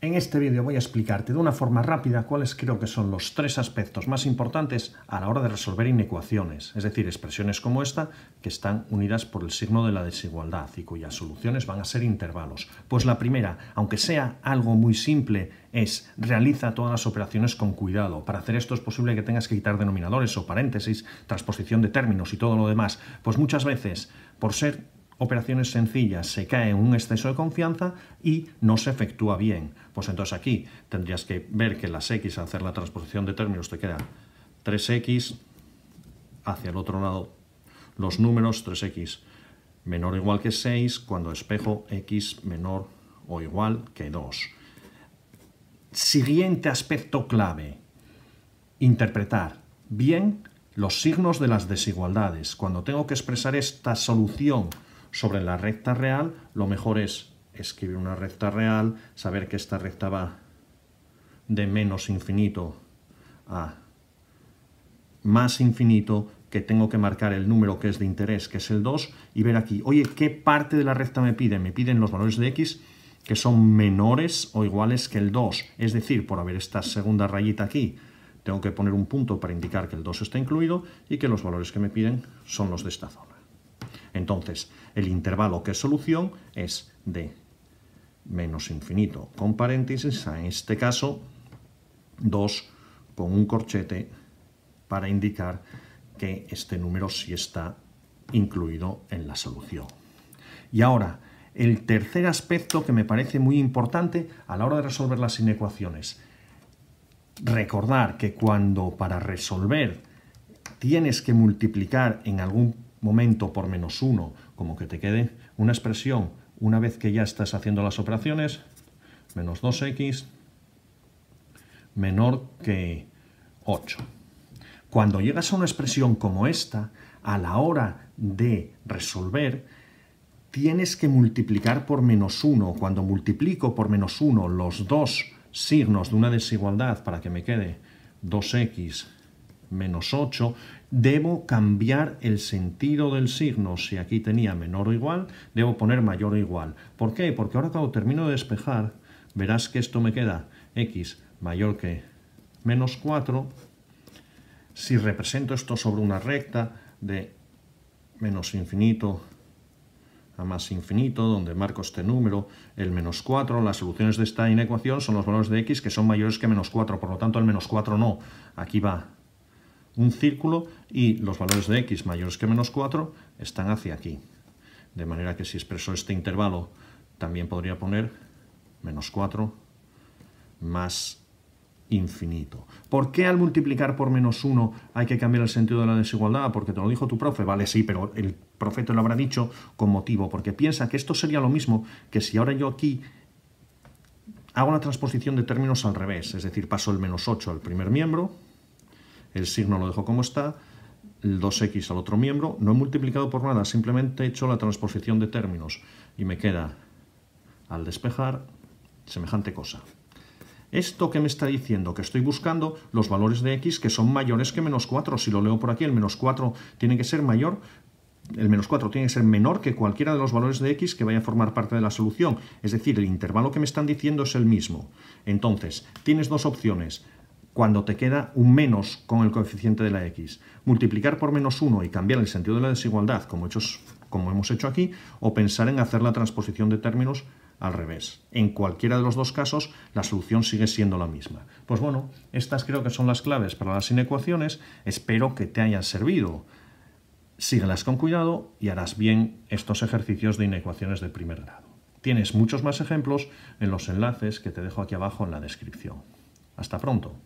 En este vídeo voy a explicarte de una forma rápida cuáles creo que son los tres aspectos más importantes a la hora de resolver inecuaciones, es decir, expresiones como esta que están unidas por el signo de la desigualdad y cuyas soluciones van a ser intervalos. Pues la primera, aunque sea algo muy simple, es realiza todas las operaciones con cuidado. Para hacer esto es posible que tengas que quitar denominadores o paréntesis, transposición de términos y todo lo demás. Pues muchas veces, por ser operaciones sencillas, se cae en un exceso de confianza y no se efectúa bien. Pues entonces aquí tendrías que ver que las X, hacer la transposición de términos, te queda 3X hacia el otro lado. Los números 3X menor o igual que 6 cuando espejo X menor o igual que 2. Siguiente aspecto clave. Interpretar bien los signos de las desigualdades. Cuando tengo que expresar esta solución sobre la recta real, lo mejor es escribir una recta real, saber que esta recta va de menos infinito a más infinito, que tengo que marcar el número que es de interés, que es el 2, y ver aquí, oye, ¿qué parte de la recta me piden? Me piden los valores de x que son menores o iguales que el 2. Es decir, por haber esta segunda rayita aquí, tengo que poner un punto para indicar que el 2 está incluido y que los valores que me piden son los de esta zona. Entonces, el intervalo que es solución es de menos infinito con paréntesis, en este caso 2 con un corchete para indicar que este número sí está incluido en la solución. Y ahora, el tercer aspecto que me parece muy importante a la hora de resolver las inecuaciones. Recordar que cuando para resolver tienes que multiplicar en algún momento por menos uno, como que te quede una expresión una vez que ya estás haciendo las operaciones, menos 2x menor que 8. Cuando llegas a una expresión como esta, a la hora de resolver, tienes que multiplicar por menos 1. Cuando multiplico por menos 1 los dos signos de una desigualdad para que me quede 2x menos 8, debo cambiar el sentido del signo. Si aquí tenía menor o igual, debo poner mayor o igual. ¿Por qué? Porque ahora cuando termino de despejar, verás que esto me queda x mayor que menos 4. Si represento esto sobre una recta de menos infinito a más infinito, donde marco este número, el menos 4, las soluciones de esta inecuación son los valores de x que son mayores que menos 4, por lo tanto el menos 4 no, aquí va un círculo y los valores de x mayores que menos 4 están hacia aquí. De manera que si expreso este intervalo también podría poner menos 4 más infinito. ¿Por qué al multiplicar por menos 1 hay que cambiar el sentido de la desigualdad? Porque te lo dijo tu profe. Vale, sí, pero el profe te lo habrá dicho con motivo, porque piensa que esto sería lo mismo que si ahora yo aquí hago la transposición de términos al revés, es decir, paso el menos 8 al primer miembro, el signo lo dejo como está, el 2x al otro miembro, no he multiplicado por nada, simplemente he hecho la transposición de términos y me queda, al despejar, semejante cosa. Esto que me está diciendo, que estoy buscando los valores de x que son mayores que menos 4. Si lo leo por aquí, el menos 4 tiene que ser mayor, el menos 4 tiene que ser menor que cualquiera de los valores de x que vaya a formar parte de la solución. Es decir, el intervalo que me están diciendo es el mismo. Entonces, tienes dos opciones cuando te queda un menos con el coeficiente de la x. Multiplicar por menos 1 y cambiar el sentido de la desigualdad, como, hemos hecho aquí, o pensar en hacer la transposición de términos al revés. En cualquiera de los dos casos, la solución sigue siendo la misma. Pues bueno, estas creo que son las claves para las inecuaciones. Espero que te hayan servido. Síguelas con cuidado y harás bien estos ejercicios de inecuaciones de primer grado. Tienes muchos más ejemplos en los enlaces que te dejo aquí abajo en la descripción. Hasta pronto.